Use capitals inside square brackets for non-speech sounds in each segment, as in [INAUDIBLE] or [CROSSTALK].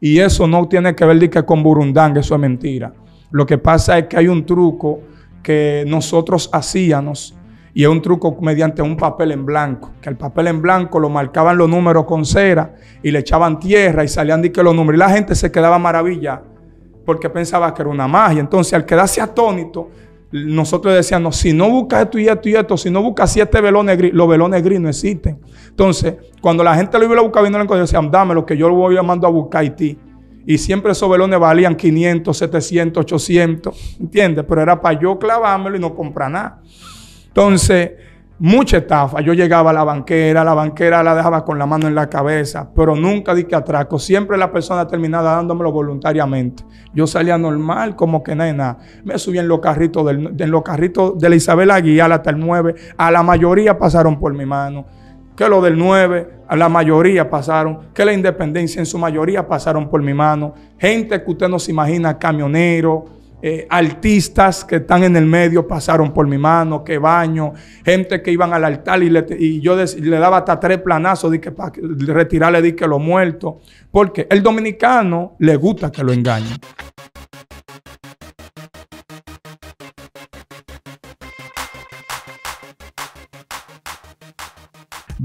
Y eso no tiene que ver que con Burundanga, eso es mentira. Lo que pasa es que hay un truco que nosotros hacíamos y es un truco mediante un papel en blanco, que el papel en blanco lo marcaban los números con cera y le echaban tierra y salían de que los números y la gente se quedaba maravilla porque pensaba que era una magia. Entonces, al quedarse atónito, nosotros decíamos, si no buscas esto y esto y esto, si no buscas siete velones gris, los velones gris no existen. Entonces, cuando la gente lo iba a buscar y lo decían, dame lo que yo lo voy llamando a buscar a Haití. Y siempre esos velones valían 500, 700, 800, ¿entiendes? Pero era para yo clavármelo y no comprar nada. Entonces, mucha estafa. Yo llegaba a la banquera, la banquera la dejaba con la mano en la cabeza, pero nunca di que atraco. Siempre la persona terminaba dándomelo voluntariamente. Yo salía normal, como que nada, nada. Me subí en los carritos, del, en los carritos de la Isabel Aguilar hasta el 9. A la mayoría pasaron por mi mano. Que lo del 9, a la mayoría pasaron. Que la independencia en su mayoría pasaron por mi mano. Gente que usted no se imagina, camionero. Eh, artistas que están en el medio pasaron por mi mano, que baño, gente que iban al altar y, yo le daba hasta tres planazos de que para retirarle de que lo muerto. Porque el dominicano le gusta que lo engañen.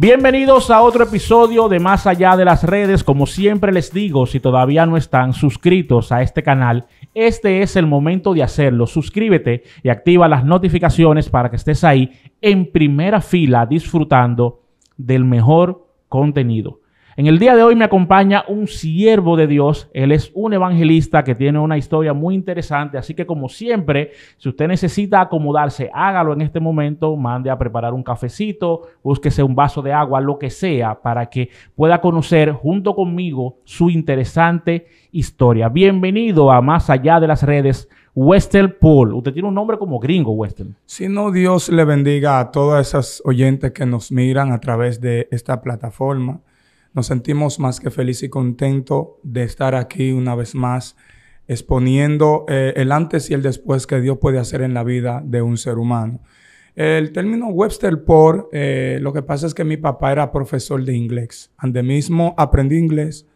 Bienvenidos a otro episodio de Más allá de las redes. Como siempre les digo, si todavía no están suscritos a este canal, este es el momento de hacerlo. Suscríbete y activa las notificaciones para que estés ahí en primera fila disfrutando del mejor contenido. En el día de hoy me acompaña un siervo de Dios. Él es un evangelista que tiene una historia muy interesante. Así que como siempre, si usted necesita acomodarse, hágalo en este momento. Mande a preparar un cafecito, búsquese un vaso de agua, lo que sea, para que pueda conocer junto conmigo su interesante historia. Bienvenido a Más Allá de las Redes. Western Paul. Usted tiene un nombre como gringo, Western. Si no, Dios le bendiga a todas esas oyentes que nos miran a través de esta plataforma. Nos sentimos más que felices y contentos de estar aquí una vez más exponiendo eh, el antes y el después que Dios puede hacer en la vida de un ser humano. El término Webster por, eh, lo que pasa es que mi papá era profesor de inglés. Ande mismo aprendí inglés,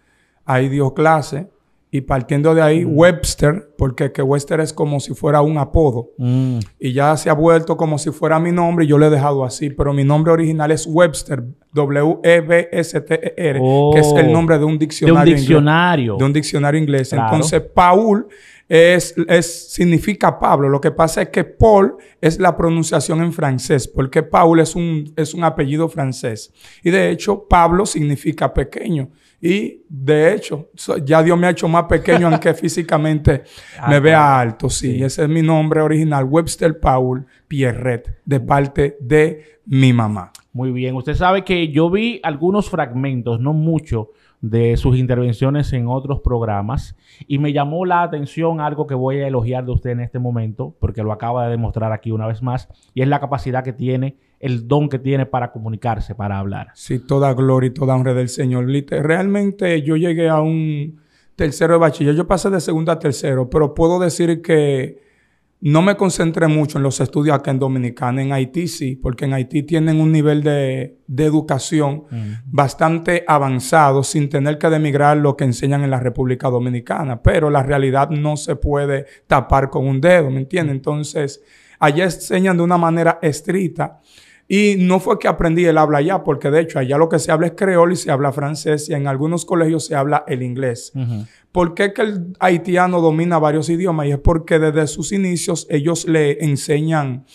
ahí dio clase y partiendo de ahí, mm. Webster, porque que Webster es como si fuera un apodo. Mm. Y ya se ha vuelto como si fuera mi nombre y yo lo he dejado así. Pero mi nombre original es Webster, W-E-B-S-T-E-R, que es el oh. nombre de un diccionario. De un diccionario. de un diccionario inglés. Entonces, Paul es, es, significa Pablo. Lo que pasa es que Paul es la pronunciación en francés, porque Paul es un, es un apellido francés. Y de hecho, Pablo significa pequeño. Y de hecho, ya Dios me ha hecho más pequeño, aunque [LAUGHS] físicamente ah, me vea alto. Sí, ese es mi nombre original, Webster Paul Pierret, de parte de mi mamá. Muy bien, usted sabe que yo vi algunos fragmentos, no mucho, de sus intervenciones en otros programas y me llamó la atención algo que voy a elogiar de usted en este momento, porque lo acaba de demostrar aquí una vez más, y es la capacidad que tiene el don que tiene para comunicarse, para hablar. Sí, toda gloria y toda honra del Señor. Realmente yo llegué a un tercero de bachiller, yo pasé de segundo a tercero, pero puedo decir que no me concentré mucho en los estudios acá en Dominicana, en Haití sí, porque en Haití tienen un nivel de, educación bastante avanzado sin tener que demigrar lo que enseñan en la República Dominicana, pero la realidad no se puede tapar con un dedo, ¿me entiendes? Entonces, allá enseñan de una manera estricta y no fue que aprendí el habla allá, porque de hecho allá lo que se habla es creol y se habla francés y en algunos colegios se habla el inglés. ¿Por qué que el haitiano domina varios idiomas? Y es porque desde sus inicios ellos le enseñan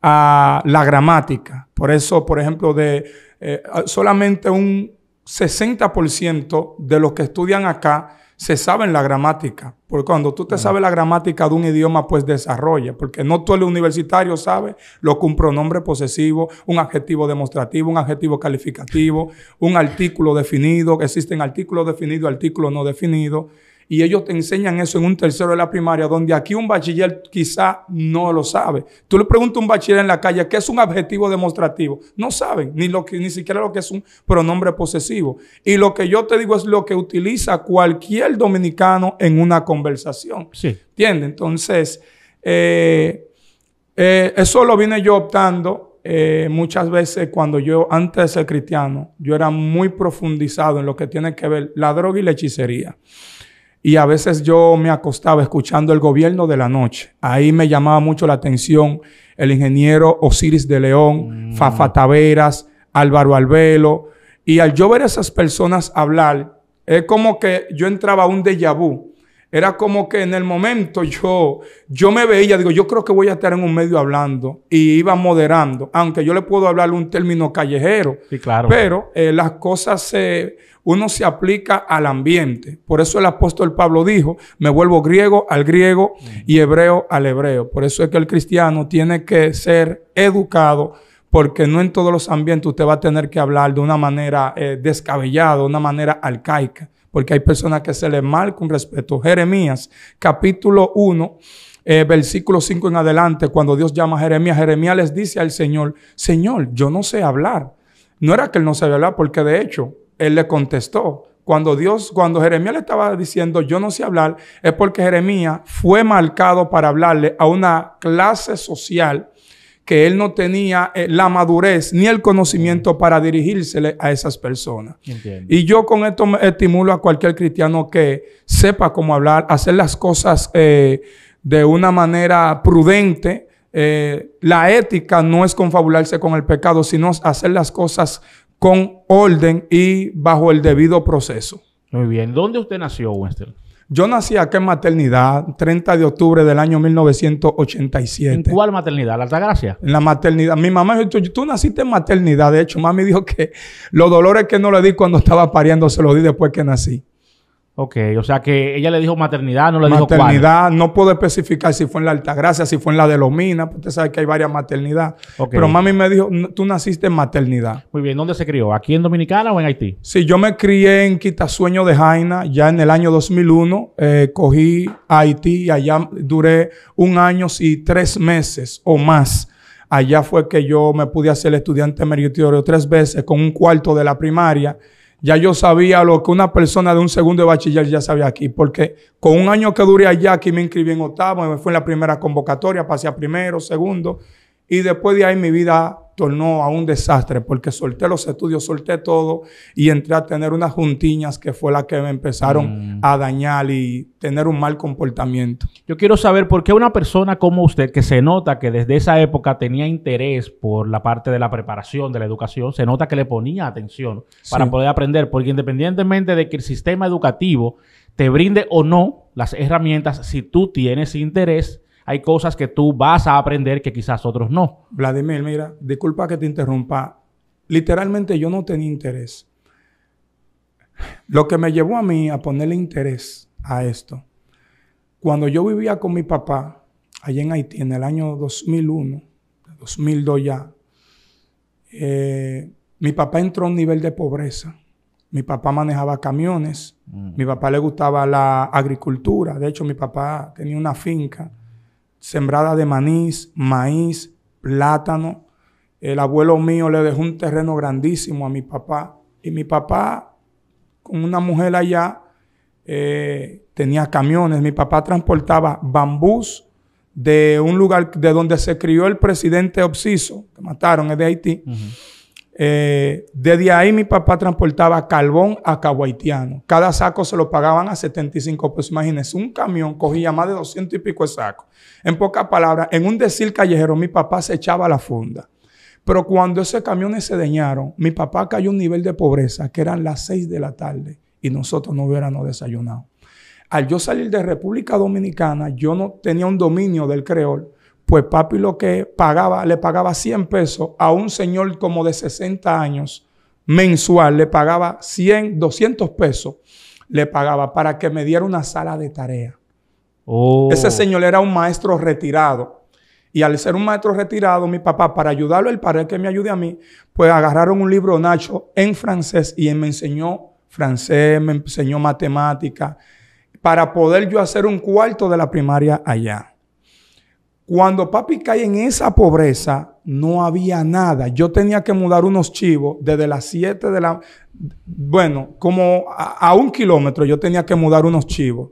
a ah, la gramática. Por eso, por ejemplo, de eh, solamente un 60% de los que estudian acá se sabe la gramática. Porque cuando tú te sabes la gramática de un idioma, pues desarrolla. Porque no todo el universitario sabe lo que un pronombre posesivo, un adjetivo demostrativo, un adjetivo calificativo, un artículo definido, que existen artículos definidos, artículos no definidos. Y ellos te enseñan eso en un tercero de la primaria, donde aquí un bachiller quizá no lo sabe. Tú le preguntas a un bachiller en la calle qué es un adjetivo demostrativo. No saben, ni, lo ni siquiera lo que es un pronombre posesivo. Y lo que yo te digo es lo que utiliza cualquier dominicano en una conversación. Sí. ¿Entiendes? Entonces, eh, eh, eso lo vine yo optando eh, muchas veces cuando yo, antes de ser cristiano, yo era muy profundizado en lo que tiene que ver la droga y la hechicería. Y a veces yo me acostaba escuchando el gobierno de la noche. Ahí me llamaba mucho la atención el ingeniero Osiris de León, mm. Fafa Taveras, Álvaro Albelo. Y al yo ver a esas personas hablar, es como que yo entraba a un déjà vu era como que en el momento yo, yo me veía, digo, yo creo que voy a estar en un medio hablando y iba moderando, aunque yo le puedo hablar un término callejero. Sí, claro. Pero eh, las cosas se, uno se aplica al ambiente. Por eso el apóstol Pablo dijo, me vuelvo griego al griego y hebreo al hebreo. Por eso es que el cristiano tiene que ser educado porque no en todos los ambientes usted va a tener que hablar de una manera eh, descabellada, de una manera arcaica porque hay personas que se les marca un respeto. Jeremías, capítulo 1, eh, versículo 5 en adelante, cuando Dios llama a Jeremías, Jeremías les dice al Señor, Señor, yo no sé hablar. No era que él no sabía hablar, porque de hecho, él le contestó. Cuando Dios, cuando Jeremías le estaba diciendo, yo no sé hablar, es porque Jeremías fue marcado para hablarle a una clase social que él no tenía eh, la madurez ni el conocimiento mm. para dirigírsele a esas personas. Y yo con esto me estimulo a cualquier cristiano que sepa cómo hablar, hacer las cosas eh, de una manera prudente. Eh, la ética no es confabularse con el pecado, sino hacer las cosas con orden y bajo el debido proceso. Muy bien. ¿Dónde usted nació, Wester? Yo nací aquí en maternidad, 30 de octubre del año 1987. ¿En cuál maternidad? ¿La Altagracia? En la maternidad. Mi mamá dijo, tú, naciste en maternidad. De hecho, mami dijo que los dolores que no le di cuando estaba pariendo se los di después que nací. Ok, o sea que ella le dijo maternidad, no le dijo dijo Maternidad, no puedo especificar si fue en la Altagracia, si fue en la de Lomina, usted sabe que hay varias maternidades. Pero mami me dijo, tú naciste en maternidad. Muy bien, ¿dónde se crió? ¿Aquí en Dominicana o en Haití? Sí, yo me crié en Quitasueño de Jaina, ya en el año 2001, eh, cogí Haití y allá duré un año y tres meses o más. Allá fue que yo me pude hacer estudiante meritorio tres veces con un cuarto de la primaria ya yo sabía lo que una persona de un segundo de bachiller ya sabía aquí, porque con un año que duré allá, aquí me inscribí en octavo, me fue en la primera convocatoria, pasé a primero, segundo, y después de ahí mi vida tornó a un desastre porque solté los estudios, solté todo y entré a tener unas juntiñas que fue la que me empezaron mm. a dañar y tener un mal comportamiento. Yo quiero saber por qué una persona como usted, que se nota que desde esa época tenía interés por la parte de la preparación, de la educación, se nota que le ponía atención para poder aprender, porque independientemente de que el sistema educativo te brinde o no las herramientas, si tú tienes interés, hay cosas que tú vas a aprender que quizás otros no. Vladimir, mira, disculpa que te interrumpa. Literalmente yo no tenía interés. Lo que me llevó a mí a ponerle interés a esto, cuando yo vivía con mi papá allá en Haití en el año 2001, 2002 ya, eh, mi papá entró a un nivel de pobreza. Mi papá manejaba camiones, mm. mi papá le gustaba la agricultura, de hecho mi papá tenía una finca sembrada de manís, maíz, plátano. El abuelo mío le dejó un terreno grandísimo a mi papá. Y mi papá, con una mujer allá, eh, tenía camiones. Mi papá transportaba bambús de un lugar de donde se crió el presidente Obsiso, que mataron, es de Haití. Eh, desde ahí mi papá transportaba carbón a caguaitiano. Cada saco se lo pagaban a 75 pesos. Imagínense, un camión cogía más de 200 y pico de sacos. En pocas palabras, en un decir callejero, mi papá se echaba la funda. Pero cuando esos camiones se dañaron, mi papá cayó a un nivel de pobreza que eran las 6 de la tarde y nosotros no hubiéramos desayunado. Al yo salir de República Dominicana, yo no tenía un dominio del creol pues papi lo que pagaba, le pagaba 100 pesos a un señor como de 60 años mensual, le pagaba 100, 200 pesos, le pagaba para que me diera una sala de tarea. Oh. Ese señor era un maestro retirado. Y al ser un maestro retirado, mi papá, para ayudarlo, el para que me ayude a mí, pues agarraron un libro Nacho en francés y él me enseñó francés, me enseñó matemática, para poder yo hacer un cuarto de la primaria allá. Cuando papi cae en esa pobreza, no había nada. Yo tenía que mudar unos chivos desde las 7 de la... Bueno, como a, un kilómetro yo tenía que mudar unos chivos.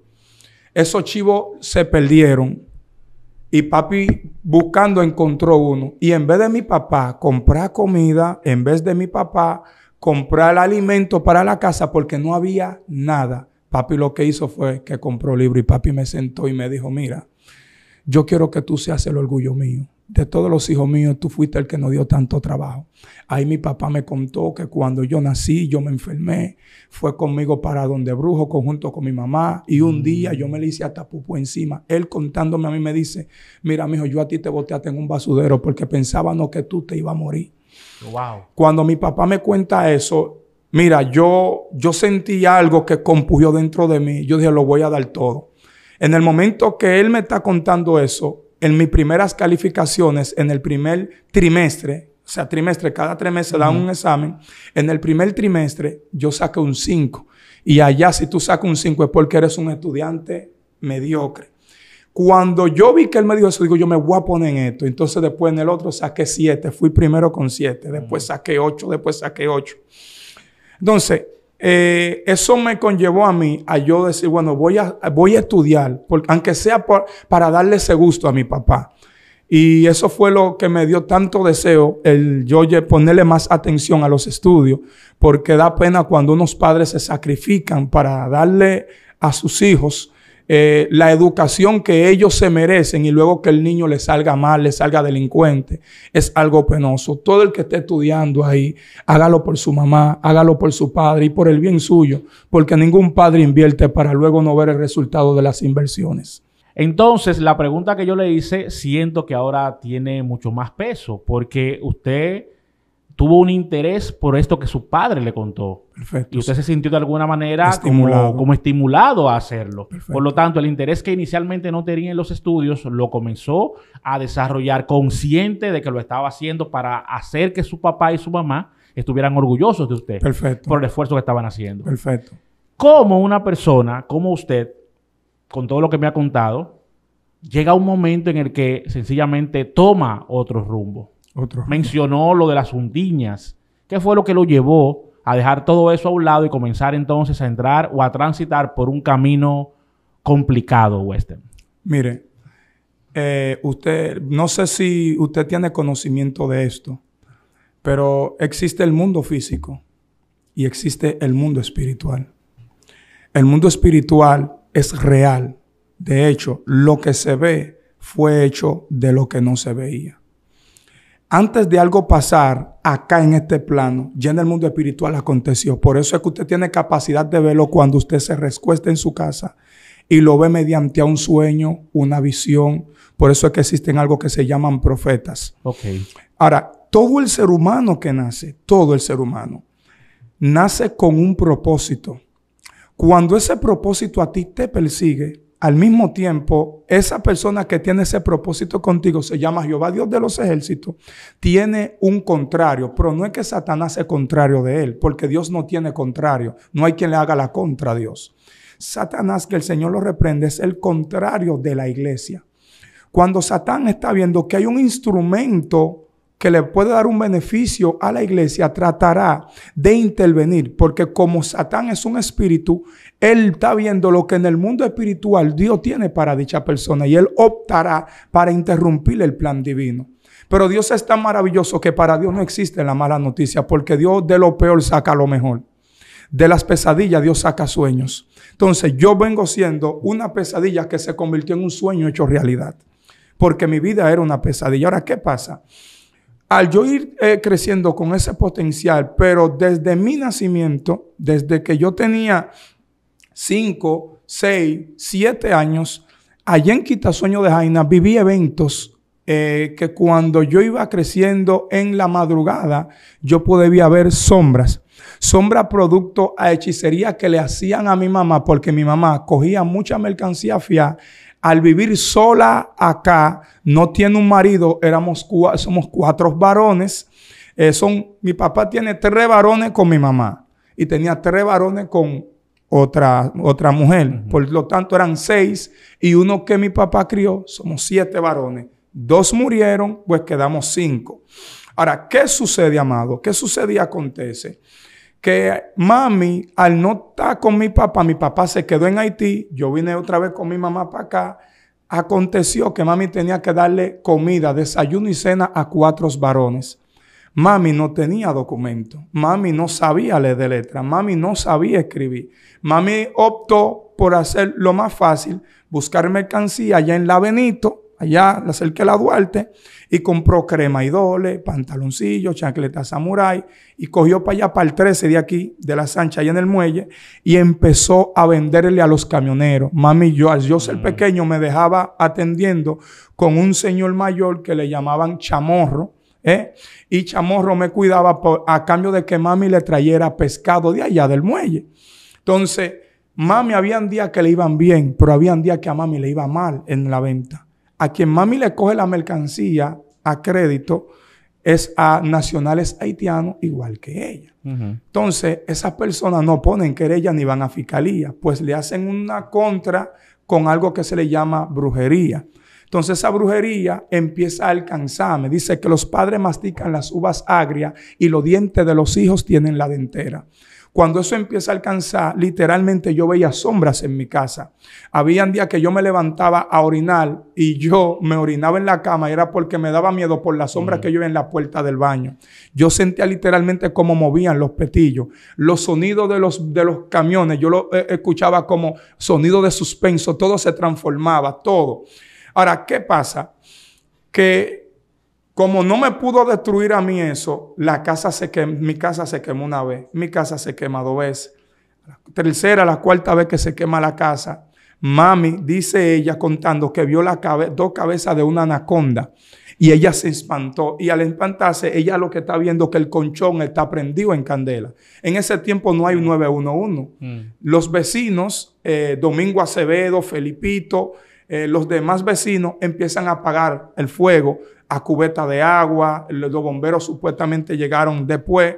Esos chivos se perdieron. Y papi buscando encontró uno. Y en vez de mi papá comprar comida, en vez de mi papá comprar alimento para la casa porque no había nada, papi lo que hizo fue que compró libro y papi me sentó y me dijo, mira, yo quiero que tú seas el orgullo mío. De todos los hijos míos, tú fuiste el que nos dio tanto trabajo. Ahí mi papá me contó que cuando yo nací, yo me enfermé. Fue conmigo para donde brujo, conjunto con mi mamá. Y un mm. día yo me le hice hasta pupo encima. Él contándome a mí me dice, mira, mijo, yo a ti te boteaste en un basudero porque no que tú te ibas a morir. Cuando mi papá me cuenta eso, mira, yo, yo sentí algo que compugió dentro de mí. Yo dije, lo voy a dar todo. En el momento que él me está contando eso, en mis primeras calificaciones, en el primer trimestre, o sea, trimestre, cada trimestre da un examen, en el primer trimestre yo saqué un 5. Y allá si tú sacas un 5 es porque eres un estudiante mediocre. Cuando yo vi que él me dijo eso, digo, yo me voy a poner en esto. Entonces después en el otro saqué 7, fui primero con 7, después saqué 8, después saqué 8. Entonces, eh, eso me conllevó a mí a yo decir, bueno, voy a, voy a estudiar, aunque sea para darle ese gusto a mi papá. Y eso fue lo que me dio tanto deseo, el yo ponerle más atención a los estudios, porque da pena cuando unos padres se sacrifican para darle a sus hijos eh, la educación que ellos se merecen y luego que el niño le salga mal, le salga delincuente, es algo penoso. Todo el que esté estudiando ahí, hágalo por su mamá, hágalo por su padre y por el bien suyo, porque ningún padre invierte para luego no ver el resultado de las inversiones. Entonces, la pregunta que yo le hice, siento que ahora tiene mucho más peso, porque usted tuvo un interés por esto que su padre le contó. Y usted se sintió de alguna manera Como, estimulado a hacerlo. Por lo tanto, el interés que inicialmente no tenía en los estudios lo comenzó a desarrollar consciente de que lo estaba haciendo para hacer que su papá y su mamá estuvieran orgullosos de usted Perfecto. por el esfuerzo que estaban haciendo. Perfecto. ¿Cómo una persona como usted, con todo lo que me ha contado, llega a un momento en el que sencillamente toma otro rumbo? Mencionó lo de las hundiñas. ¿Qué fue lo que lo llevó a dejar todo eso a un lado y comenzar entonces a entrar o a transitar por un camino complicado, Western? Mire, eh, usted, no sé si usted tiene conocimiento de esto, pero existe el mundo físico y existe el mundo espiritual. El mundo espiritual es real. De hecho, lo que se ve fue hecho de lo que no se veía antes de algo pasar acá en este plano, ya en el mundo espiritual aconteció. Por eso es que usted tiene capacidad de verlo cuando usted se rescuesta en su casa y lo ve mediante un sueño, una visión. Por eso es que existen algo que se llaman profetas. Okay. Ahora, todo el ser humano que nace, todo el ser humano, nace con un propósito. Cuando ese propósito a ti te persigue, al mismo tiempo, esa persona que tiene ese propósito contigo, se llama Jehová Dios de los ejércitos, tiene un contrario, pero no es que Satanás sea contrario de él, porque Dios no tiene contrario, no hay quien le haga la contra a Dios. Satanás, que el Señor lo reprende, es el contrario de la iglesia. Cuando Satán está viendo que hay un instrumento que le puede dar un beneficio a la iglesia tratará de intervenir, porque como Satán es un espíritu, él está viendo lo que en el mundo espiritual Dios tiene para dicha persona y él optará para interrumpir el plan divino. Pero Dios es tan maravilloso que para Dios no existe la mala noticia, porque Dios de lo peor saca lo mejor. De las pesadillas Dios saca sueños. Entonces yo vengo siendo una pesadilla que se convirtió en un sueño hecho realidad, porque mi vida era una pesadilla. Ahora, ¿qué pasa? al yo ir eh, creciendo con ese potencial, pero desde mi nacimiento, desde que yo tenía 5, 6, 7 años, allá en Quitasueño de Jaina viví eventos eh, que cuando yo iba creciendo en la madrugada, yo podía ver sombras. Sombra producto a hechicería que le hacían a mi mamá, porque mi mamá cogía mucha mercancía fiada, al vivir sola acá, no tiene un marido, somos cuatro varones. Eh, son, mi papá tiene tres varones con mi mamá y tenía tres varones con otra, otra mujer. Por lo tanto, eran seis y uno que mi papá crió, somos siete varones. Dos murieron, pues quedamos cinco. Ahora, ¿qué sucede, amado? ¿Qué sucede y acontece? que mami, al no estar con mi papá, mi papá se quedó en Haití, yo vine otra vez con mi mamá para acá, aconteció que mami tenía que darle comida, desayuno y cena a cuatro varones. Mami no tenía documento, mami no sabía leer de letra, mami no sabía escribir. Mami optó por hacer lo más fácil, buscar mercancía allá en La Benito, allá cerca de la Duarte, y compró crema y dole, pantaloncillo, chancleta samurai, y cogió para allá, para el 13 de aquí, de la Sancha, allá en el muelle, y empezó a venderle a los camioneros. Mami, yo, al yo ser mm. pequeño, me dejaba atendiendo con un señor mayor que le llamaban chamorro, ¿Eh? Y Chamorro me cuidaba a cambio de que mami le trayera pescado de allá del muelle. Entonces, mami, habían días que le iban bien, pero habían días que a mami le iba mal en la venta. A quien mami le coge la mercancía a crédito es a nacionales haitianos igual que ella. Entonces, esas personas no ponen querella ni van a fiscalía, pues le hacen una contra con algo que se le llama brujería. Entonces esa brujería empieza a alcanzarme. Dice que los padres mastican las uvas agrias y los dientes de los hijos tienen la dentera. Cuando eso empieza a alcanzar, literalmente yo veía sombras en mi casa. Habían días que yo me levantaba a orinar y yo me orinaba en la cama y era porque me daba miedo por las sombras que yo veía en la puerta del baño. Yo sentía literalmente cómo movían los petillos, los sonidos de los, de los camiones, yo lo eh, escuchaba como sonido de suspenso, todo se transformaba, todo. Ahora, ¿qué pasa? Que como no me pudo destruir a mí eso, la casa se mi casa se quemó una vez, mi casa se quema dos veces. tercera, la cuarta vez que se quema la casa, mami, dice ella contando que vio la dos cabezas de una anaconda y ella se espantó. Y al espantarse, ella lo que está viendo es que el conchón está prendido en candela. En ese tiempo no hay mm. un 911. Mm. Los vecinos, eh, Domingo Acevedo, Felipito, eh, los demás vecinos empiezan a apagar el fuego a cubeta de agua, los bomberos supuestamente llegaron después.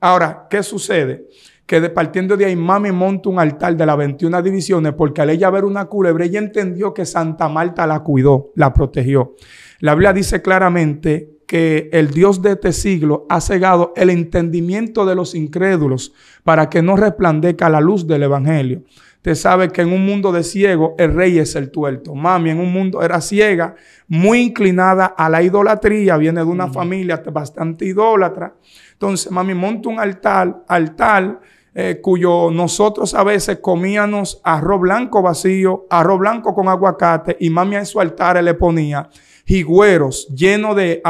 Ahora, ¿qué sucede? Que de, partiendo de ahí, mami monta un altar de las 21 divisiones porque al ella ver una culebra, ella entendió que Santa Marta la cuidó, la protegió. La Biblia dice claramente que el Dios de este siglo ha cegado el entendimiento de los incrédulos para que no resplandezca la luz del Evangelio. Usted sabe que en un mundo de ciego el rey es el tuerto. Mami en un mundo era ciega, muy inclinada a la idolatría, viene de una mm. familia bastante idólatra. Entonces, mami monta un altar, altar eh, cuyo nosotros a veces comíamos arroz blanco vacío, arroz blanco con aguacate, y mami a su altar le ponía jigüeros llenos de,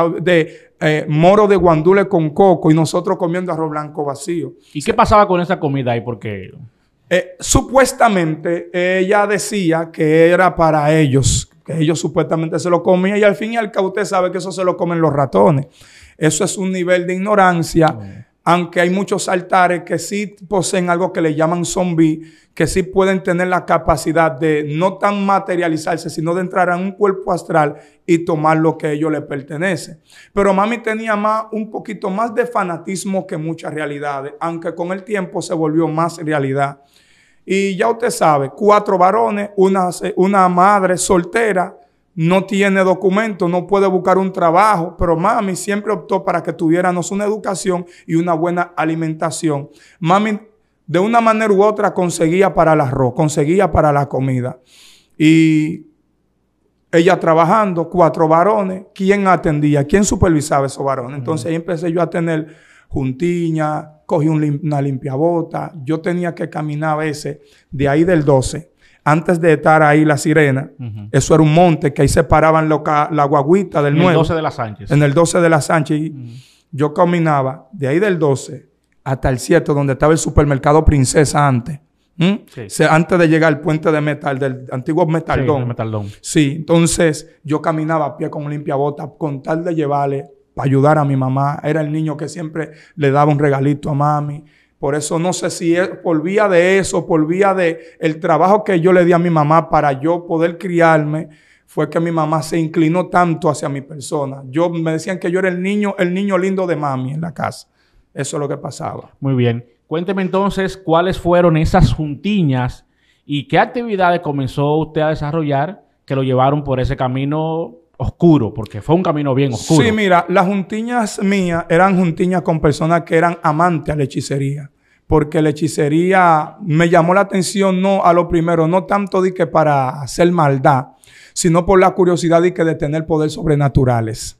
eh, moro de guandule con coco y nosotros comiendo arroz blanco vacío. ¿Y qué pasaba con esa comida ahí? qué...? Eh, supuestamente ella decía que era para ellos, que ellos supuestamente se lo comían y al fin y al cabo usted sabe que eso se lo comen los ratones. Eso es un nivel de ignorancia aunque hay muchos altares que sí poseen algo que le llaman zombie, que sí pueden tener la capacidad de no tan materializarse, sino de entrar a un cuerpo astral y tomar lo que a ellos les pertenece. Pero mami tenía más, un poquito más de fanatismo que muchas realidades, aunque con el tiempo se volvió más realidad. Y ya usted sabe, cuatro varones, una madre soltera, no tiene documento, no puede buscar un trabajo, pero mami siempre optó para que tuviéramos una educación y una buena alimentación. Mami de una manera u otra conseguía para el arroz, conseguía para la comida. Y ella trabajando, cuatro varones, ¿quién atendía? ¿Quién supervisaba esos varones? Entonces ahí empecé yo a tener juntiña, cogí una limpia una yo tenía que caminar a veces de ahí del 12 antes de estar ahí la sirena, eso era un monte que ahí separaban la guaguita del Nuevo. En el 12 de la Sánchez. En el 12 de la Sánchez. Yo caminaba de ahí del 12 hasta el 7, donde estaba el supermercado Princesa antes. ¿Mm? antes de llegar al puente de metal, del antiguo metaldón. Sí, entonces yo caminaba a pie con limpia bota, con tal de llevarle para ayudar a mi mamá. Era el niño que siempre le daba un regalito a mami. Por eso no sé si es por vía de eso, por vía de el trabajo que yo le di a mi mamá para yo poder criarme, fue que mi mamá se inclinó tanto hacia mi persona. Yo me decían que yo era el niño, el niño lindo de mami en la casa. Eso es lo que pasaba. Muy bien. Cuénteme entonces cuáles fueron esas juntiñas y qué actividades comenzó usted a desarrollar que lo llevaron por ese camino oscuro, porque fue un camino bien oscuro. Sí, mira, las juntiñas mías eran juntiñas con personas que eran amantes a la hechicería, porque la hechicería me llamó la atención no a lo primero, no tanto de que para hacer maldad, sino por la curiosidad de que de tener poderes sobrenaturales.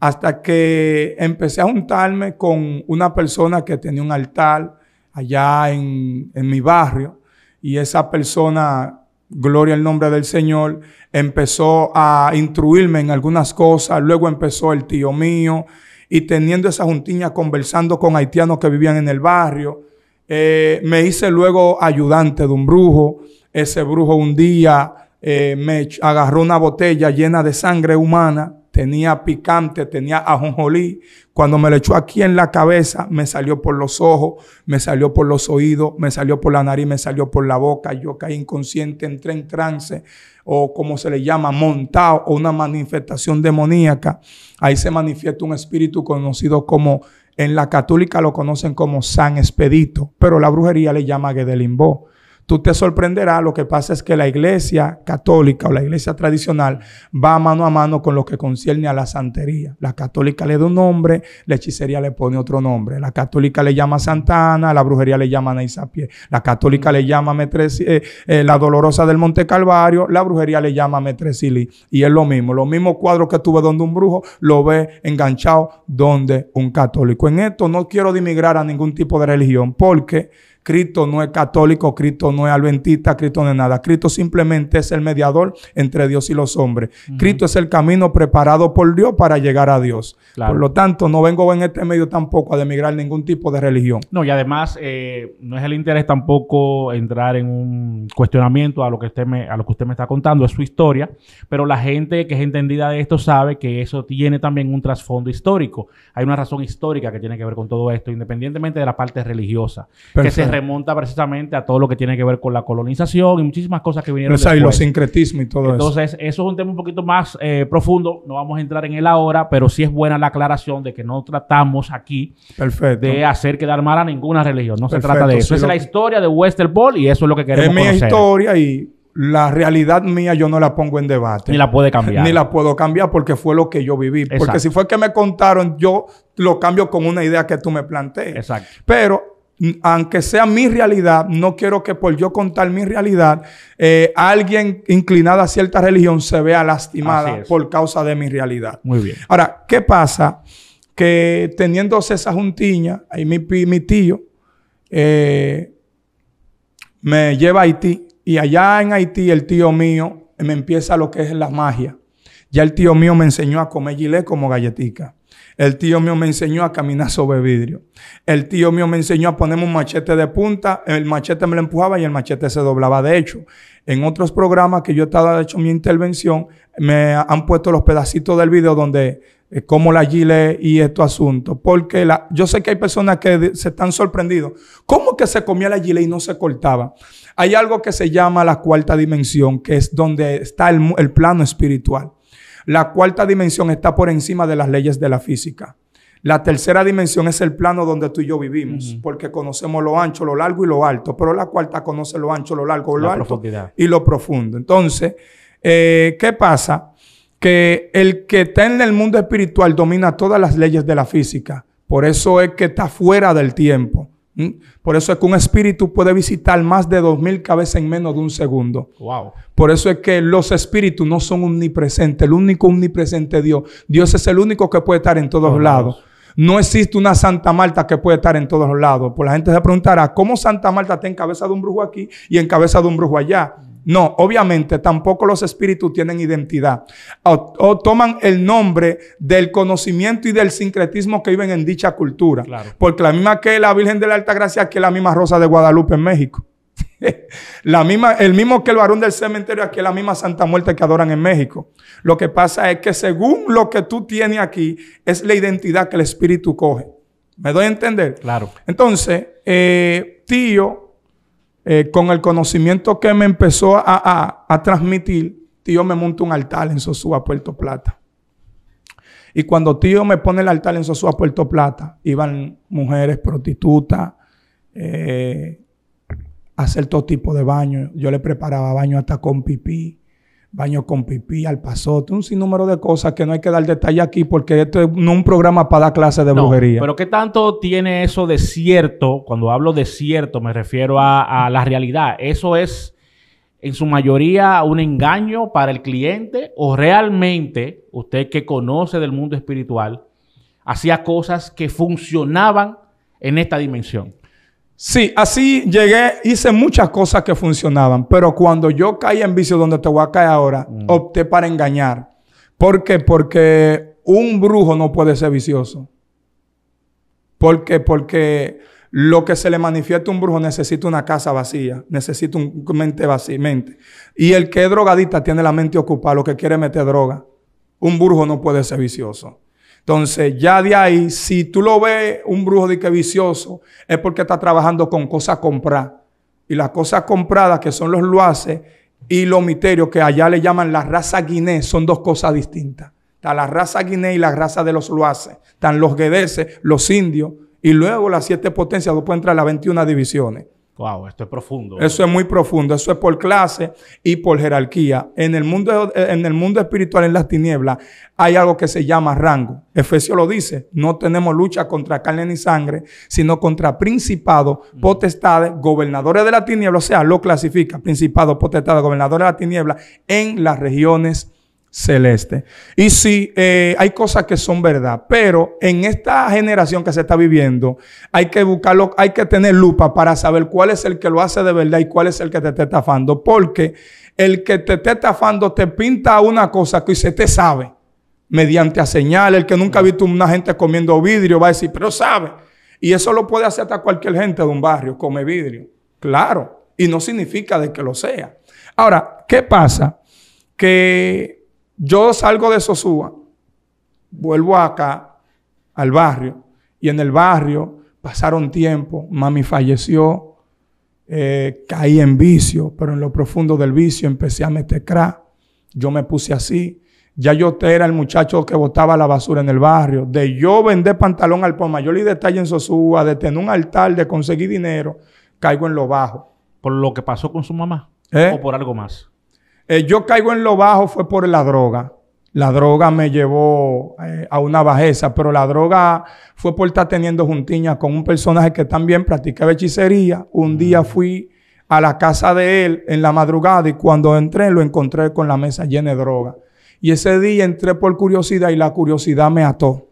Hasta que empecé a juntarme con una persona que tenía un altar allá en, en mi barrio y esa persona gloria al nombre del Señor, empezó a instruirme en algunas cosas, luego empezó el tío mío y teniendo esa juntiña conversando con haitianos que vivían en el barrio, eh, me hice luego ayudante de un brujo, ese brujo un día eh, me agarró una botella llena de sangre humana tenía picante, tenía ajonjolí. Cuando me lo echó aquí en la cabeza, me salió por los ojos, me salió por los oídos, me salió por la nariz, me salió por la boca. Yo caí inconsciente, entré en trance, o como se le llama, montado, o una manifestación demoníaca. Ahí se manifiesta un espíritu conocido como, en la católica lo conocen como San Expedito, pero la brujería le llama Gedelimbó tú te sorprenderás. Lo que pasa es que la iglesia católica o la iglesia tradicional va mano a mano con lo que concierne a la santería. La católica le da un nombre, la hechicería le pone otro nombre. La católica le llama Santa Ana, la brujería le llama Pie. La católica le llama eh, eh, la dolorosa del Monte Calvario, la brujería le llama Metresili. Y es lo mismo. Los mismos cuadros que tuve donde un brujo, lo ve enganchado donde un católico. En esto no quiero dimigrar a ningún tipo de religión porque Cristo no es católico, Cristo no es adventista, Cristo no es nada. Cristo simplemente es el mediador entre Dios y los hombres. Cristo es el camino preparado por Dios para llegar a Dios. Por lo tanto, no vengo en este medio tampoco a demigrar ningún tipo de religión. No, y además eh, no es el interés tampoco entrar en un cuestionamiento a lo que usted me, usted me está contando, es su historia, pero la gente que es entendida de esto sabe que eso tiene también un trasfondo histórico. Hay una razón histórica que tiene que ver con todo esto, independientemente de la parte religiosa remonta precisamente a todo lo que tiene que ver con la colonización y muchísimas cosas que vinieron. Y después. sincretismos y todo Entonces, eso. Entonces, eso es un tema un poquito más eh, profundo. No vamos a entrar en él ahora, pero sí es buena la aclaración de que no tratamos aquí de hacer quedar mal a ninguna religión. No se trata de eso. Esa es la historia de Westerball y eso es lo que queremos Es mi historia y la realidad mía yo no la pongo en debate. Ni la puede cambiar. Ni la puedo cambiar porque fue lo que yo viví. Porque si fue que me contaron, yo lo cambio con una idea que tú me plantees. Exacto. Pero aunque sea mi realidad, no quiero que por yo contar mi realidad, eh, alguien inclinado a cierta religión se vea lastimada por causa de mi realidad. Muy bien. Ahora, ¿qué pasa? Que teniendo esa Juntiña, ahí mi, mi tío, eh, me lleva a Haití y allá en Haití el tío mío me empieza lo que es la magia. Ya el tío mío me enseñó a comer gilet como galletica. El tío mío me enseñó a caminar sobre vidrio. El tío mío me enseñó a ponerme un machete de punta. El machete me lo empujaba y el machete se doblaba. De hecho, en otros programas que yo he estado hecho mi intervención, me han puesto los pedacitos del video donde eh, como la gile y estos asuntos. Porque la, yo sé que hay personas que se están sorprendidos. ¿Cómo que se comía la gile y no se cortaba? Hay algo que se llama la cuarta dimensión, que es donde está el plano espiritual. La cuarta dimensión está por encima de las leyes de la física. La tercera dimensión es el plano donde tú y yo vivimos, porque conocemos lo ancho, lo largo y lo alto, pero la cuarta conoce lo ancho, lo largo, lo alto y lo profundo. Entonces, eh, ¿qué pasa? Que el que está en el mundo espiritual domina todas las leyes de la física, por eso es que está fuera del tiempo. ¿Mm? Por eso es que un espíritu puede visitar más de dos mil cabezas en menos de un segundo. Wow. Por eso es que los espíritus no son omnipresentes. El único omnipresente es Dios. Dios es el único que puede estar en todos lados. No existe una Santa Marta que puede estar en todos lados. Por pues la gente se preguntará, ¿cómo Santa Marta está en cabeza de un brujo aquí y en cabeza de un brujo allá? No, obviamente tampoco los espíritus tienen identidad o, toman el nombre del conocimiento y del sincretismo que viven en dicha cultura. Porque la misma que la Virgen de la Alta Gracia que la misma Rosa de Guadalupe en México. [LAUGHS] la misma, el mismo que el varón del cementerio aquí es la misma Santa Muerte que adoran en México. Lo que pasa es que según lo que tú tienes aquí es la identidad que el espíritu coge. ¿Me doy a entender? Claro. Entonces, eh, tío, eh, con el conocimiento que me empezó a, transmitir, tío me monta un altar en Sosúa, Puerto Plata. Y cuando tío me pone el altar en Sosúa, Puerto Plata, iban mujeres prostitutas eh, hacer todo tipo de baños. Yo le preparaba baño hasta con pipí baño con pipí, al pasote, un sinnúmero de cosas que no hay que dar detalle aquí porque esto es un programa para dar clases de no, brujería. Pero ¿qué tanto tiene eso de cierto? Cuando hablo de cierto me refiero a la realidad. ¿Eso es en su mayoría un engaño para el cliente o realmente usted que conoce del mundo espiritual hacía cosas que funcionaban en esta dimensión? Sí, así llegué, hice muchas cosas que funcionaban, pero cuando yo caí en vicio donde te voy a caer ahora, mm. opté para engañar. ¿Por qué? Porque un brujo no puede ser vicioso. ¿Por qué? Porque lo que se le manifiesta a un brujo necesita una casa vacía, necesita un mente vacía, Y el que es drogadista tiene la mente ocupada, lo que quiere meter droga. Un brujo no puede ser vicioso. Entonces, ya de ahí, si tú lo ves un brujo de que vicioso, es porque está trabajando con cosas compradas. Y las cosas compradas, que son los luaces y los misterios, que allá le llaman la raza guiné, son dos cosas distintas. Está la raza guiné y la raza de los luaces. Están los guedeses, los indios, y luego las siete potencias, después entran las 21 divisiones. Wow, esto es profundo. ¿eh? Eso es muy profundo, eso es por clase y por jerarquía. En el mundo, en el mundo espiritual, en las tinieblas, hay algo que se llama rango. Efesio lo dice, no tenemos lucha contra carne ni sangre, sino contra principados, mm. potestades, gobernadores de la tiniebla, o sea, lo clasifica, principados, potestades, gobernadores de la tiniebla en las regiones celeste. Y sí, eh, hay cosas que son verdad, pero en esta generación que se está viviendo, hay que buscarlo, hay que tener lupa para saber cuál es el que lo hace de verdad y cuál es el que te está estafando, porque el que te está estafando te pinta una cosa que se te sabe mediante a señales. El que nunca ha visto una gente comiendo vidrio va a decir, pero sabe. Y eso lo puede hacer hasta cualquier gente de un barrio, come vidrio. Claro. Y no significa de que lo sea. Ahora, ¿qué pasa? Que yo salgo de Sosúa, vuelvo acá al barrio y en el barrio pasaron tiempo, mami falleció, eh, caí en vicio, pero en lo profundo del vicio empecé a meter crack, yo me puse así, ya yo era el muchacho que botaba la basura en el barrio, de yo vender pantalón al por mayor y detalle en Sosúa, de tener un altar, de conseguir dinero, caigo en lo bajo. ¿Por lo que pasó con su mamá? ¿Eh? ¿O por algo más? Eh, yo caigo en lo bajo fue por la droga. La droga me llevó eh, a una bajeza, pero la droga fue por estar teniendo juntiñas con un personaje que también practicaba hechicería. Un día fui a la casa de él en la madrugada y cuando entré lo encontré con la mesa llena de droga. Y ese día entré por curiosidad y la curiosidad me ató.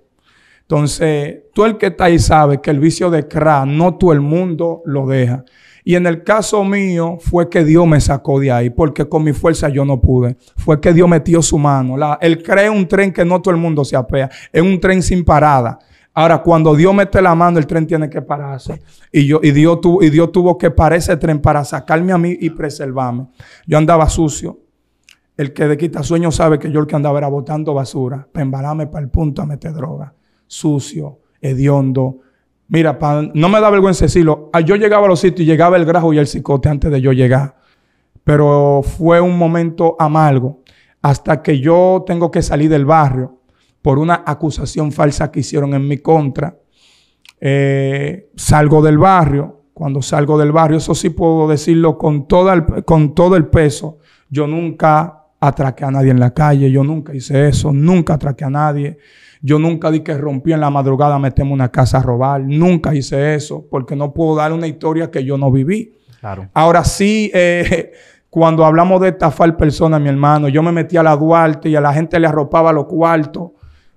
Entonces, tú el que está ahí sabe que el vicio de crack no todo el mundo lo deja. Y en el caso mío fue que Dios me sacó de ahí, porque con mi fuerza yo no pude. Fue que Dios metió su mano. La, él cree un tren que no todo el mundo se apea. Es un tren sin parada. Ahora, cuando Dios mete la mano, el tren tiene que pararse. Y, yo, Dios, tuvo que parar ese tren para sacarme a mí y preservarme. Yo andaba sucio. El que de quita sueño sabe que yo el que andaba era botando basura, para para el punto a meter droga. Sucio, hediondo, Mira, no me da vergüenza decirlo. Ah, yo llegaba a los sitios y llegaba el grajo y el cicote antes de yo llegar. Pero fue un momento amargo hasta que yo tengo que salir del barrio por una acusación falsa que hicieron en mi contra. Eh, salgo del barrio. Cuando salgo del barrio, eso sí puedo decirlo con, con todo el peso. Yo nunca atraqué a nadie en la calle, yo nunca hice eso, nunca atraqué a nadie. Yo nunca di que rompí en la madrugada meterme una casa a robar. Nunca hice eso porque no puedo dar una historia que yo no viví. Claro. Ahora sí, eh, [LAUGHS] cuando hablamos de estafar personas, mi hermano, yo me metí a la Duarte y a la gente le arropaba los cuartos.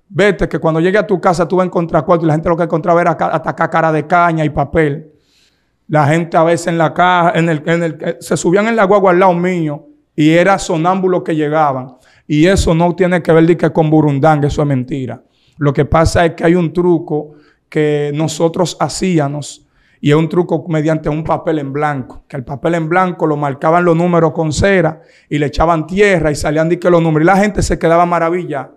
Vete, que cuando llegué a tu casa tú vas a encontrar cuartos y la gente lo que encontraba era atacar cara de caña y papel. La gente a veces en la caja, en el, en el, se subían en la guagua al lado mío y era sonámbulo que llegaban. Y eso no tiene que ver que con Burundanga, eso es mentira. Lo que pasa es que hay un truco que nosotros hacíamos y es un truco mediante un papel en blanco, que el papel en blanco lo marcaban los números con cera y le echaban tierra y salían de que los números y la gente se quedaba maravilla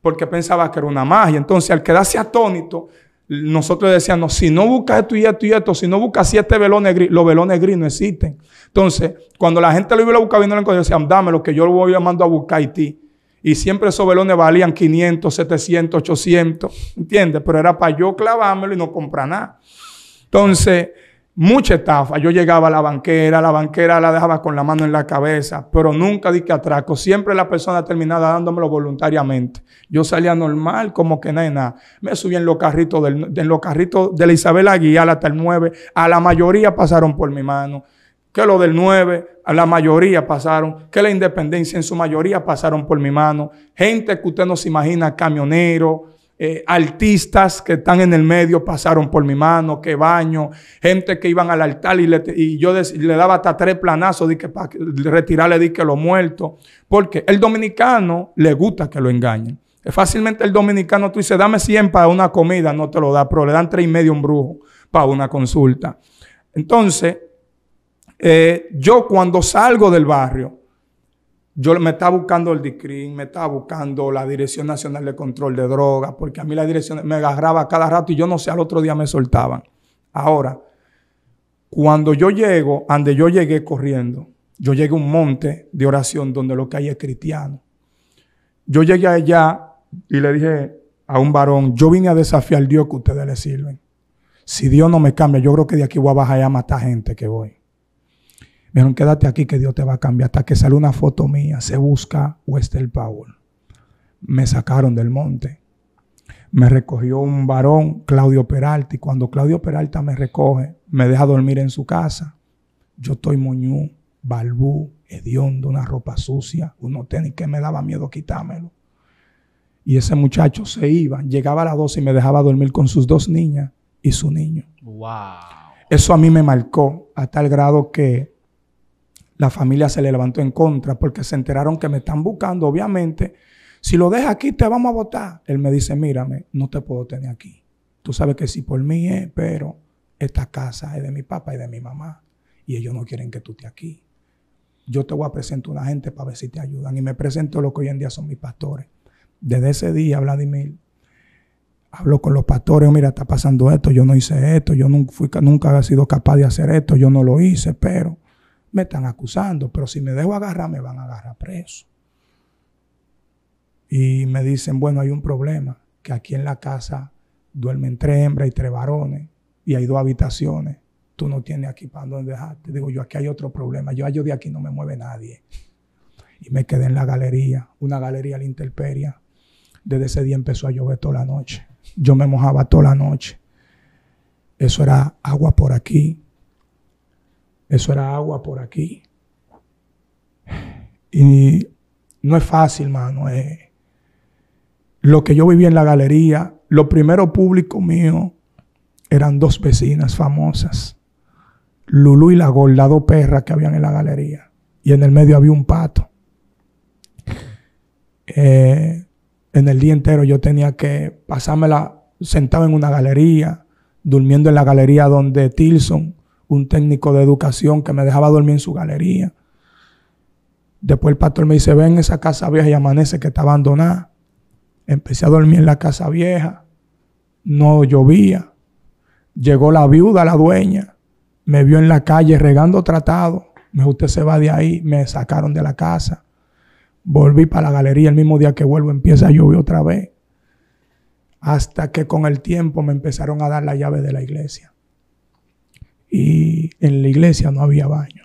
porque pensaba que era una magia. Entonces, al quedarse atónito, nosotros decíamos, si no buscas esto y esto y esto, si no buscas siete velo negro, los velones gris no existen. Entonces, cuando la gente lo iba a buscar y no lo encontraba, decían, dame lo que yo lo voy a mandar a buscar a Haití. Y siempre esos velones valían 500, 700, 800, ¿entiendes? Pero era para yo clavármelo y no comprar nada. Entonces, mucha estafa. Yo llegaba a la banquera, la banquera la dejaba con la mano en la cabeza, pero nunca di que atraco. Siempre la persona terminaba dándomelo voluntariamente. Yo salía normal, como que nada, nada. Me subí en los carritos, del, en los de la Isabel Aguilar hasta el 9. A la mayoría pasaron por mi mano que lo del 9, la mayoría pasaron, que la independencia en su mayoría pasaron por mi mano. Gente que usted no se imagina, camioneros, eh, artistas que están en el medio pasaron por mi mano, que baño, gente que iban al altar y, y yo le daba hasta tres planazos de que para retirarle de que lo muerto. Porque el dominicano le gusta que lo engañen. Fácilmente el dominicano tú dices, dame 100 para una comida, no te lo da, pero le dan tres y medio un brujo para una consulta. Entonces, eh, yo cuando salgo del barrio, yo me estaba buscando el DICRIN, me estaba buscando la Dirección Nacional de Control de Drogas, porque a mí la dirección me agarraba cada rato y yo no sé, al otro día me soltaban. Ahora, cuando yo llego, donde yo llegué corriendo, yo llegué a un monte de oración donde lo que hay es cristiano. Yo llegué allá y le dije a un varón, yo vine a desafiar a Dios que ustedes le sirven. Si Dios no me cambia, yo creo que de aquí voy a bajar a matar gente que voy. Me dijeron, quédate aquí que Dios te va a cambiar. Hasta que sale una foto mía, se busca Wester Powell. Me sacaron del monte. Me recogió un varón, Claudio Peralta, y cuando Claudio Peralta me recoge, me deja dormir en su casa. Yo estoy moñú, balbú, hediondo, una ropa sucia, Uno tenis que me daba miedo quitármelo. Y ese muchacho se iba, llegaba a las 12 y me dejaba dormir con sus dos niñas y su niño. Wow. Eso a mí me marcó a tal grado que la familia se le levantó en contra porque se enteraron que me están buscando, obviamente. Si lo dejas aquí, te vamos a votar. Él me dice, mírame, no te puedo tener aquí. Tú sabes que si por mí es, pero esta casa es de mi papá y de mi mamá. Y ellos no quieren que tú estés aquí. Yo te voy a presentar una gente para ver si te ayudan. Y me presento lo que hoy en día son mis pastores. Desde ese día, Vladimir, hablo con los pastores, mira, está pasando esto, yo no hice esto, yo nunca, fui, nunca había sido capaz de hacer esto, yo no lo hice, pero me están acusando, pero si me dejo agarrar, me van a agarrar preso. Y me dicen, bueno, hay un problema, que aquí en la casa duermen tres hembras y tres varones, y hay dos habitaciones. Tú no tienes aquí para dónde dejarte. Digo, yo aquí hay otro problema. Yo, yo de aquí no me mueve nadie. Y me quedé en la galería, una galería a la Desde ese día empezó a llover toda la noche. Yo me mojaba toda la noche. Eso era agua por aquí, eso era agua por aquí. Y no es fácil, mano. Eh. Lo que yo vivía en la galería, lo primero público mío eran dos vecinas famosas. Lulú y la gorda, dos perras que habían en la galería. Y en el medio había un pato. Eh, en el día entero yo tenía que pasármela sentado en una galería, durmiendo en la galería donde Tilson un técnico de educación que me dejaba dormir en su galería. Después el pastor me dice, ven esa casa vieja y amanece que está abandonada. Empecé a dormir en la casa vieja. No llovía. Llegó la viuda, la dueña. Me vio en la calle regando tratado. Me dijo, usted se va de ahí. Me sacaron de la casa. Volví para la galería. El mismo día que vuelvo empieza a llover otra vez. Hasta que con el tiempo me empezaron a dar la llave de la iglesia y en la iglesia no había baño.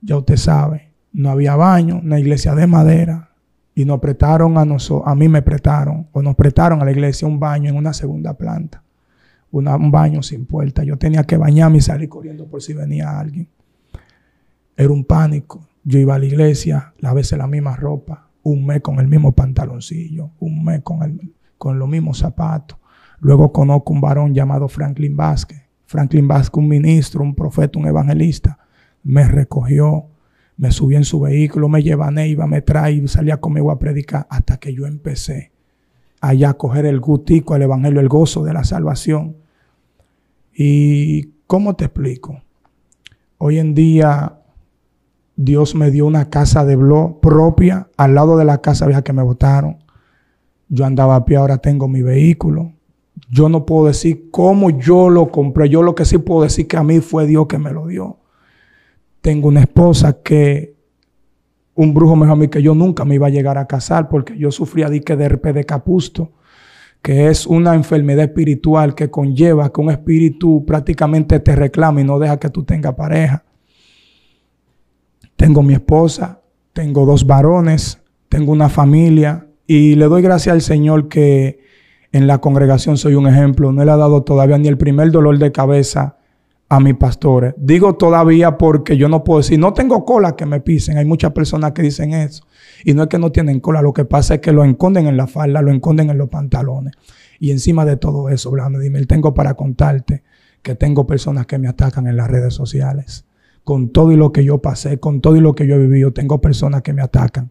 Ya usted sabe, no había baño, una iglesia de madera y nos prestaron a nosotros, a mí me prestaron o nos prestaron a la iglesia un baño en una segunda planta. un baño sin puerta. Yo tenía que bañarme y salir corriendo por si venía alguien. Era un pánico. Yo iba a la iglesia, a veces la misma ropa, un mes con el mismo pantaloncillo, un mes con, el, con los mismos zapatos. Luego conozco un varón llamado Franklin Vázquez, Franklin Vasco, un ministro, un profeta, un evangelista, me recogió, me subí en su vehículo, me llevó a Neiva, me trae, salía conmigo a predicar, hasta que yo empecé allá a coger el gutico, el evangelio, el gozo de la salvación. ¿Y cómo te explico? Hoy en día Dios me dio una casa de blog propia al lado de la casa vieja que me botaron. Yo andaba a pie, ahora tengo mi vehículo. Yo no puedo decir cómo yo lo compré. Yo lo que sí puedo decir que a mí fue Dios que me lo dio. Tengo una esposa que un brujo mejor a mí que yo nunca me iba a llegar a casar porque yo sufría de herpes de capusto, que es una enfermedad espiritual que conlleva que un espíritu prácticamente te reclama y no deja que tú tengas pareja. Tengo mi esposa, tengo dos varones, tengo una familia y le doy gracias al Señor que en la congregación soy un ejemplo. No le ha dado todavía ni el primer dolor de cabeza a mis pastores. Digo todavía porque yo no puedo decir, no tengo cola que me pisen. Hay muchas personas que dicen eso. Y no es que no tienen cola, lo que pasa es que lo esconden en la falda, lo esconden en los pantalones. Y encima de todo eso, dime, tengo para contarte que tengo personas que me atacan en las redes sociales. Con todo y lo que yo pasé, con todo y lo que yo he vivido, tengo personas que me atacan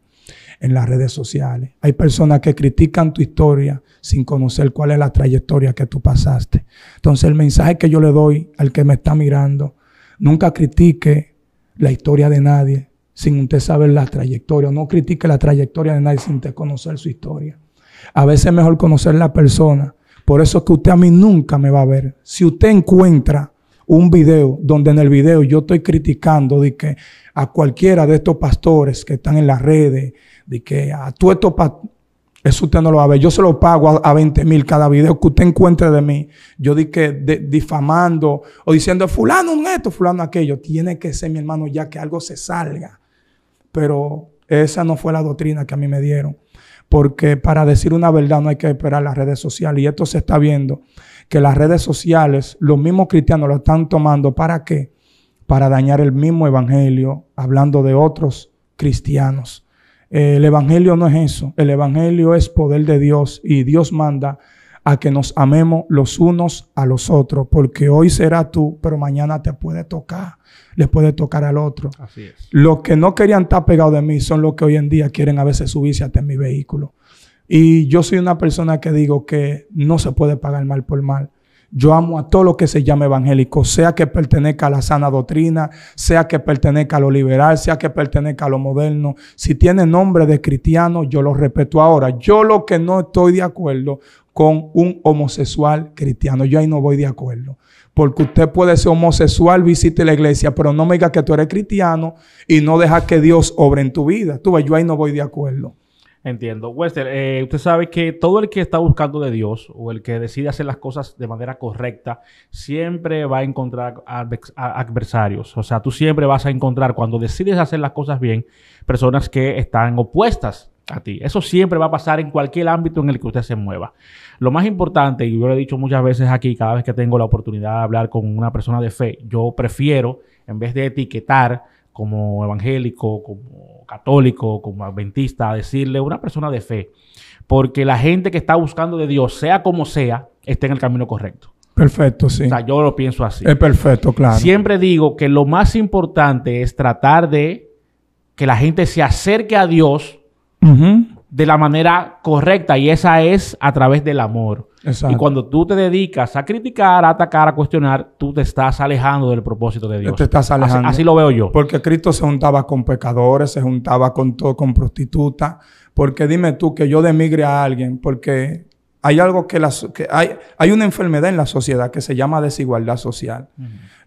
en las redes sociales. Hay personas que critican tu historia sin conocer cuál es la trayectoria que tú pasaste. Entonces el mensaje que yo le doy al que me está mirando, nunca critique la historia de nadie sin usted saber la trayectoria. No critique la trayectoria de nadie sin usted conocer su historia. A veces es mejor conocer la persona. Por eso es que usted a mí nunca me va a ver. Si usted encuentra un video donde en el video yo estoy criticando de que a cualquiera de estos pastores que están en las redes, de que a tú estos pastores, eso usted no lo va a ver. Yo se lo pago a, 20 mil cada video que usted encuentre de mí. Yo di que difamando o diciendo fulano esto, fulano aquello. Tiene que ser mi hermano ya que algo se salga. Pero esa no fue la doctrina que a mí me dieron porque para decir una verdad no hay que esperar las redes sociales. Y esto se está viendo, que las redes sociales, los mismos cristianos lo están tomando para qué? Para dañar el mismo evangelio, hablando de otros cristianos. Eh, el evangelio no es eso, el evangelio es poder de Dios y Dios manda a que nos amemos los unos a los otros, porque hoy será tú, pero mañana te puede tocar, le puede tocar al otro. Así es. Los que no querían estar pegados de mí son los que hoy en día quieren a veces subirse hasta en mi vehículo. Y yo soy una persona que digo que no se puede pagar mal por mal. Yo amo a todo lo que se llame evangélico, sea que pertenezca a la sana doctrina, sea que pertenezca a lo liberal, sea que pertenezca a lo moderno. Si tiene nombre de cristiano, yo lo respeto ahora. Yo lo que no estoy de acuerdo con un homosexual cristiano. Yo ahí no voy de acuerdo. Porque usted puede ser homosexual, visite la iglesia, pero no me diga que tú eres cristiano y no deja que Dios obre en tu vida. Tú ves, yo ahí no voy de acuerdo. Entiendo. Wester, eh, usted sabe que todo el que está buscando de Dios o el que decide hacer las cosas de manera correcta, siempre va a encontrar adversarios. O sea, tú siempre vas a encontrar, cuando decides hacer las cosas bien, personas que están opuestas a ti. Eso siempre va a pasar en cualquier ámbito en el que usted se mueva. Lo más importante, y yo lo he dicho muchas veces aquí, cada vez que tengo la oportunidad de hablar con una persona de fe, yo prefiero, en vez de etiquetar como evangélico, como católico, como adventista, decirle una persona de fe, porque la gente que está buscando de Dios, sea como sea, está en el camino correcto. Perfecto, sí. O sea, yo lo pienso así. Es perfecto, claro. Siempre digo que lo más importante es tratar de que la gente se acerque a Dios de la manera correcta y esa es a través del amor. Y cuando tú te dedicas a criticar, a atacar, a cuestionar, tú te estás alejando del propósito de Dios. estás Así, lo veo yo. Porque Cristo se juntaba con pecadores, se juntaba con todo, con prostitutas. Porque dime tú que yo demigre a alguien, porque hay algo que, la, que hay, hay, una enfermedad en la sociedad que se llama desigualdad social.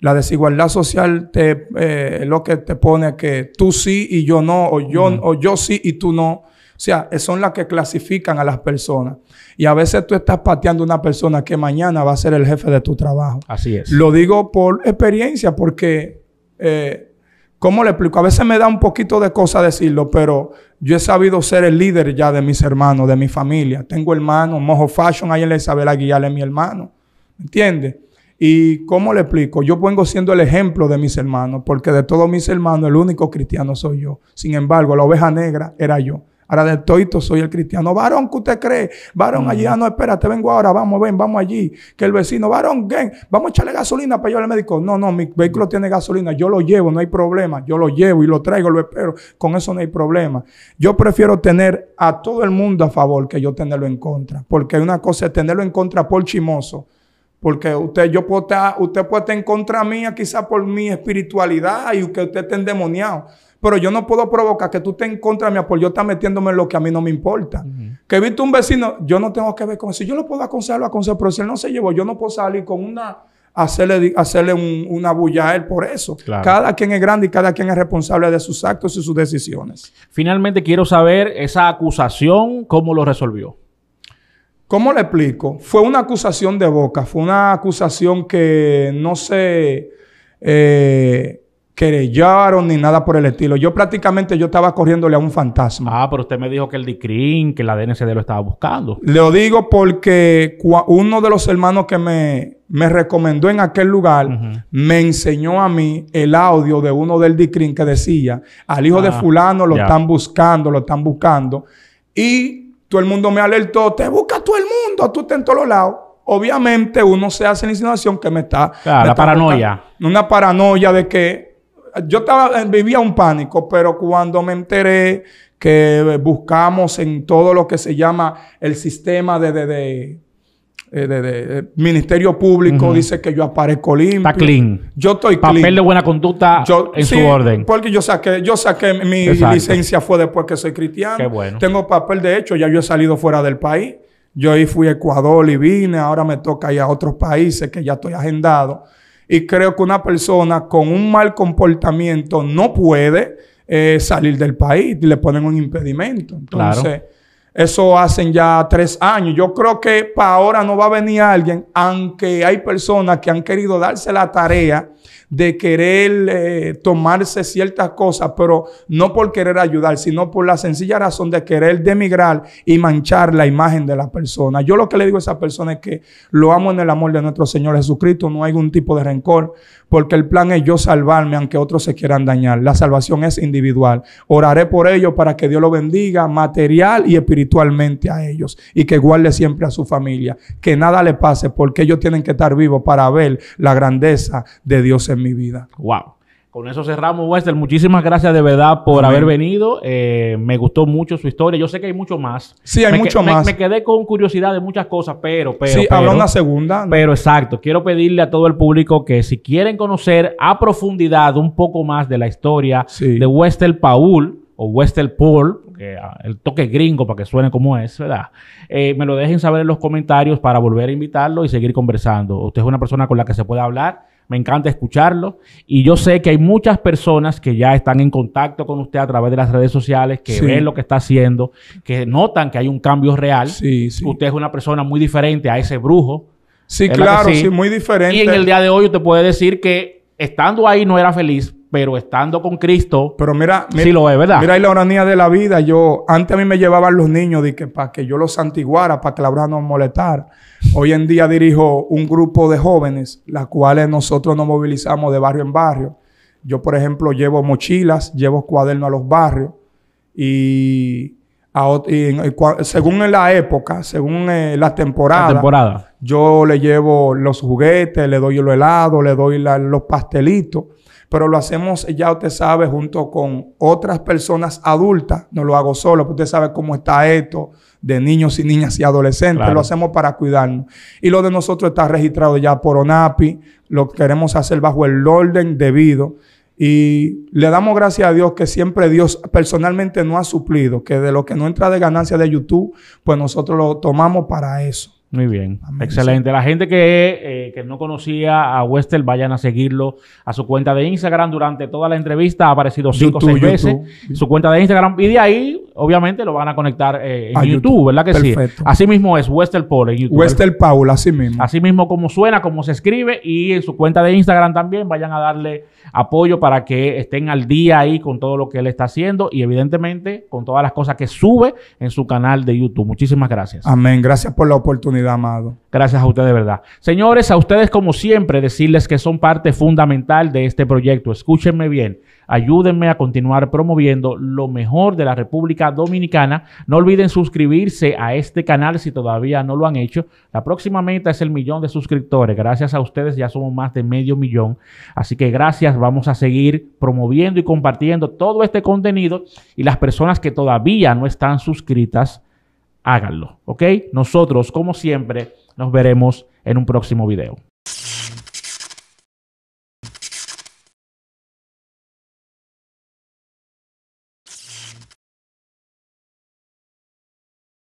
La desigualdad social te, eh, lo que te pone que tú sí y yo no, o yo, sí y tú no. O sea, son las que clasifican a las personas. Y a veces tú estás pateando una persona que mañana va a ser el jefe de tu trabajo. Así es. Lo digo por experiencia, porque, eh, ¿cómo le explico? A veces me da un poquito de cosa decirlo, pero yo he sabido ser el líder ya de mis hermanos, de mi familia. Tengo hermanos, Mojo Fashion, ahí en la Isabel Aguilar es mi hermano. ¿Entiendes? ¿Y cómo le explico? Yo vengo siendo el ejemplo de mis hermanos, porque de todos mis hermanos el único cristiano soy yo. Sin embargo, la oveja negra era yo. Ahora de toito soy el cristiano. Varón, ¿qué usted cree? Varón, allí, mm. ah, no, espérate, vengo ahora, vamos, ven, vamos allí. Que el vecino, varón, ven, vamos a echarle gasolina para yo al médico. No, no, mi vehículo mm. tiene gasolina, yo lo llevo, no hay problema. Yo lo llevo y lo traigo, lo espero. Con eso no hay problema. Yo prefiero tener a todo el mundo a favor que yo tenerlo en contra. Porque una cosa es tenerlo en contra por chimoso porque usted, yo usted puede estar en contra mía quizá por mi espiritualidad y que usted esté endemoniado. Pero yo no puedo provocar que tú estés en contra mía por yo estar metiéndome en lo que a mí no me importa. Que he visto un vecino, yo no tengo que ver con eso. Yo lo puedo aconsejar, lo aconsejo, pero si él no se llevó, yo no puedo salir con una, hacerle, hacerle una bulla a él por eso. Cada quien es grande y cada quien es responsable de sus actos y sus decisiones. Finalmente quiero saber esa acusación, ¿cómo lo resolvió? ¿Cómo le explico? Fue una acusación de boca, fue una acusación que no se eh, querellaron ni nada por el estilo. Yo prácticamente yo estaba corriéndole a un fantasma. Ah, pero usted me dijo que el DICRIN, que la DNCD lo estaba buscando. le digo porque uno de los hermanos que me, recomendó en aquel lugar me enseñó a mí el audio de uno del DICRIN que decía, al hijo de ah, fulano lo están buscando, lo están buscando. Y todo el mundo me alertó, te busca todo el mundo, tú estás en todos lados. Obviamente uno se hace la insinuación que me está... la paranoia. Una paranoia de que yo estaba, eh, vivía un pánico, pero cuando me enteré que buscamos en todo lo que se llama el sistema de, de, de eh, de, eh, Ministerio Público dice que yo aparezco limpio. Está clean. Yo estoy Papel Papel de buena conducta en su orden. Porque yo saqué, yo saqué mi licencia fue después que soy cristiano. Tengo papel de hecho, ya yo he salido fuera del país. Yo ahí fui a Ecuador y vine, ahora me toca ir a otros países que ya estoy agendado. Y creo que una persona con un mal comportamiento no puede eh, salir del país, y le ponen un impedimento. Entonces, eso hacen ya tres años. Yo creo que para ahora no va a venir alguien, aunque hay personas que han querido darse la tarea de querer eh, tomarse ciertas cosas, pero no por querer ayudar, sino por la sencilla razón de querer demigrar y manchar la imagen de la persona. Yo lo que le digo a esa persona es que lo amo en el amor de nuestro Señor Jesucristo, no hay ningún tipo de rencor, porque el plan es yo salvarme aunque otros se quieran dañar. La salvación es individual. Oraré por ellos para que Dios lo bendiga material y espiritualmente a ellos y que guarde siempre a su familia, que nada le pase porque ellos tienen que estar vivos para ver la grandeza de Dios en mi vida. Wow. Con eso cerramos, Wester. Muchísimas gracias de verdad por haber venido. Eh, me gustó mucho su historia. Yo sé que hay mucho más. Sí, hay mucho más. Me, quedé con curiosidad de muchas cosas, pero, pero. Sí, habló una segunda. Pero exacto. Quiero pedirle a todo el público que si quieren conocer a profundidad un poco más de la historia de Wester Paul o Wester Paul, ah, el toque gringo para que suene como es, ¿verdad? Eh, me lo dejen saber en los comentarios para volver a invitarlo y seguir conversando. Usted es una persona con la que se puede hablar me encanta escucharlo y yo sé que hay muchas personas que ya están en contacto con usted a través de las redes sociales, que ven lo que está haciendo, que notan que hay un cambio real. Sí, sí. Usted es una persona muy diferente a ese brujo. Sí, claro, sí? muy diferente. Y en el día de hoy te puede decir que estando ahí no era feliz, pero estando con Cristo, pero mira, lo es, ¿verdad? Mira ahí la oranía de la vida. Yo, antes a mí me llevaban los niños de que, para que yo los santiguara, para que la verdad no molestara. Hoy en día dirijo un grupo de jóvenes, las cuales nosotros nos movilizamos de barrio en barrio. Yo, por ejemplo, llevo mochilas, llevo cuadernos a los barrios y, eh, según en la época, según eh, la, temporada, yo le llevo los juguetes, le doy los helado, le doy los pastelitos pero lo hacemos, ya usted sabe, junto con otras personas adultas. No lo hago solo, porque usted sabe cómo está esto de niños y niñas y adolescentes. Lo hacemos para cuidarnos. Y lo de nosotros está registrado ya por ONAPI. Lo queremos hacer bajo el orden debido. Y le damos gracias a Dios que siempre Dios personalmente no ha suplido, que de lo que no entra de ganancia de YouTube, pues nosotros lo tomamos para eso. Muy bien, excelente. La gente que, eh, que, no conocía a Wester, vayan a seguirlo a su cuenta de Instagram. Durante toda la entrevista ha aparecido cinco o seis veces su cuenta de Instagram. Y de ahí, obviamente, lo van a conectar eh, en a YouTube, ¿verdad que Perfecto. sí? Así mismo es Wester Paul en YouTube. Wester Paul, así mismo. Así mismo como suena, como se escribe. Y en su cuenta de Instagram también vayan a darle apoyo para que estén al día ahí con todo lo que él está haciendo y evidentemente con todas las cosas que sube en su canal de YouTube. Muchísimas gracias. Amén. Gracias por la oportunidad amado. Gracias a ustedes, de verdad. Señores, a ustedes como siempre, decirles que son parte fundamental de este proyecto. Escúchenme bien, ayúdenme a continuar promoviendo lo mejor de la República Dominicana. No olviden suscribirse a este canal si todavía no lo han hecho. La próxima meta es el millón de suscriptores. Gracias a ustedes ya somos más de medio millón. Así que gracias, vamos a seguir promoviendo y compartiendo todo este contenido y las personas que todavía no están suscritas háganlo, ¿ok? Nosotros, como siempre, nos veremos en un próximo video.